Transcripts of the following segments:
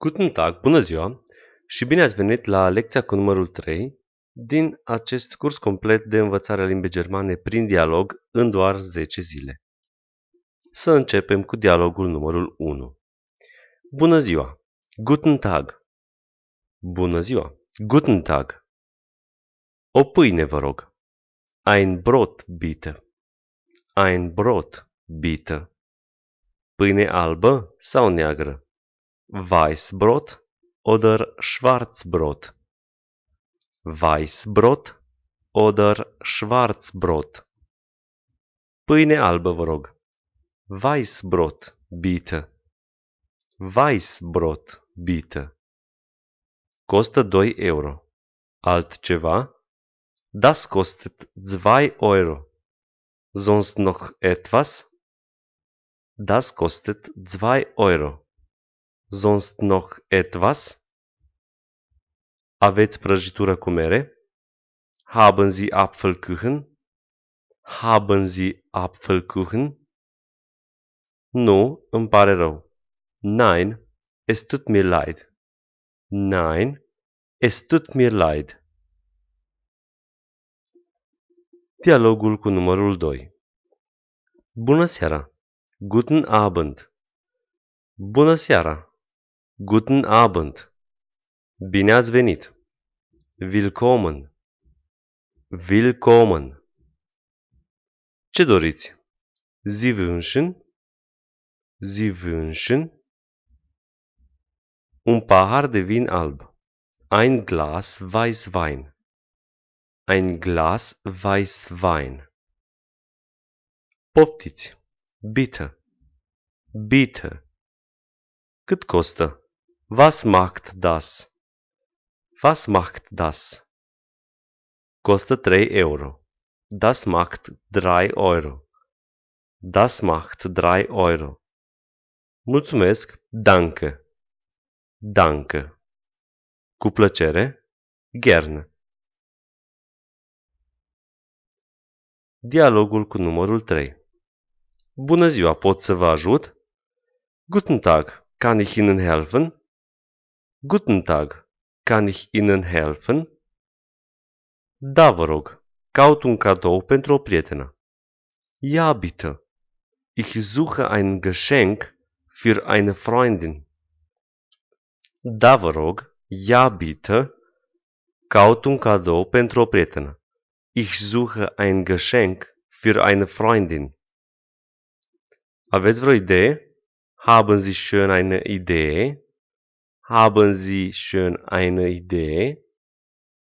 Guten Tag, bună ziua și bine ați venit la lecția cu numărul 3 din acest curs complet de învățare a limbii germane prin dialog în doar 10 zile. Să începem cu dialogul numărul 1. Bună ziua! Guten Tag! Bună ziua! Guten Tag! O pâine, vă rog! Ein Brot, bitte! Ein Brot, bitte! Pâine albă sau neagră? Weißbrot oder Schwarzbrot. Weißbrot oder Schwarzbrot. Pâine albă, vă rog. Weißbrot, bitte. Weißbrot, bitte. Costă 2 euro. Altceva? Das kostet 2 euro. Sonst noch etwas? Das kostet 2 euro sonst noch etwas? Aveți prăjitură cu mere? Haben Sie Apfelkuchen? Haben Sie Apfelkuchen? Nu, îmi pare rău. Nein, es tut mir leid. Nein, es tut mir leid. Dialogul cu numărul 2 Bună seara! Guten Abend! Bună seara! Guten Abend. Bine ați venit. Willkommen. Willkommen. Ce doriți? Sie wünschen. Sie wünschen. Un pahar de vin alb. Ein Glas Weißwein. Ein Glas Weißwein. Poftiți. Bitte. Bitte. Cât costă? Was macht das? Was macht das? Costă 3 euro. Das macht 3 euro. Das macht 3 euro. Mulțumesc, danke. Danke. Cu plăcere, gern. Dialogul cu numărul 3. Bună ziua, pot să vă ajut? Guten Tag, kann ich Ihnen helfen? Guten Tag, kann ich Ihnen helfen? Da, vă rog, caut un cadou pentru o prietenă. Ja, bitte. Ich suche ein Geschenk für eine Freundin. Da, vă rog, ja, bitte. Caut un cadou pentru o prietenă. Ich suche ein Geschenk für eine Freundin. Aveți vreo idee? Haben Sie schön eine Idee? Haben Sie schon eine Idee?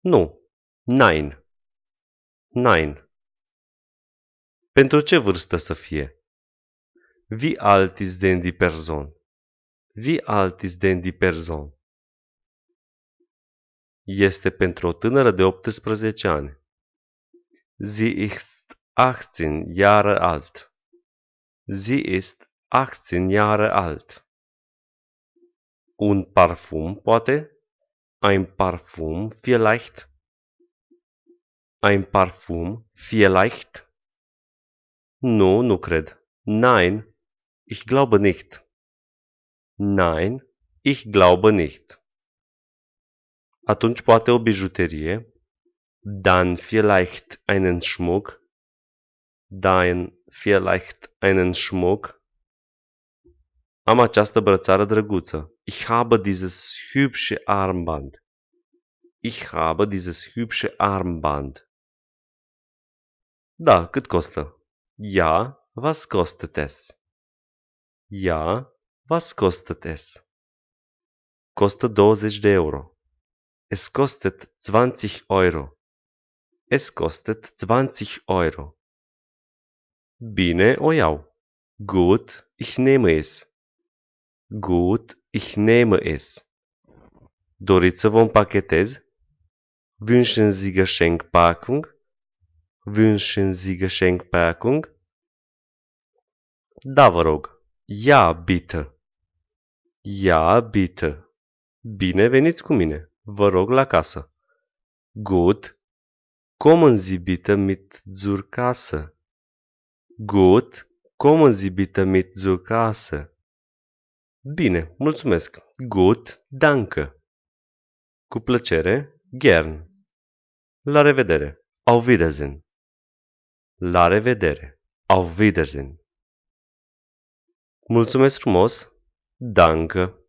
Nu. Nein. Nein. Pentru ce vârstă să fie? Wie alt ist denn die Person? Wie alt ist denn die Person? Este pentru o tânără de 18 ani. Sie ist 18 Jahre alt. Sie ist 18 Jahre alt. Un parfum, poate? Ein parfum, vielleicht? Ein parfum, vielleicht? No, nu cred. Nein, ich glaube nicht. Nein, ich glaube nicht. Atunci poate o bijuterie. Dann vielleicht einen Schmuck. Dann vielleicht einen Schmuck am această brățară drăguță. Ich habe dieses hübsche Armband. Ich habe dieses hübsche Armband. Da, cât costă? Ja, was kostet es? Ja, was kostet es? Kostet 20 de euro. Es kostet 20 euro. Es kostet 20 euro. Bine o iau. Gut, ich nehme es. Gut, ich nehme es. Doriți-vă împachetez? Wünschen Sie Geschenkpackung? Wünschen Sie Geschenkpackung? Da vă rog. Ja, bitte. Ja, bitte. Bine, veniți cu mine. Vă rog la casă. Gut. Kommen Sie bitte mit zur Kasse. Gut. Kommen Sie bitte mit zur Kasse. Bine, mulțumesc. Gut, danke. Cu plăcere, gern. La revedere. Auf Wiedersehen. La revedere. Auf Wiedersehen. Mulțumesc frumos. Danke.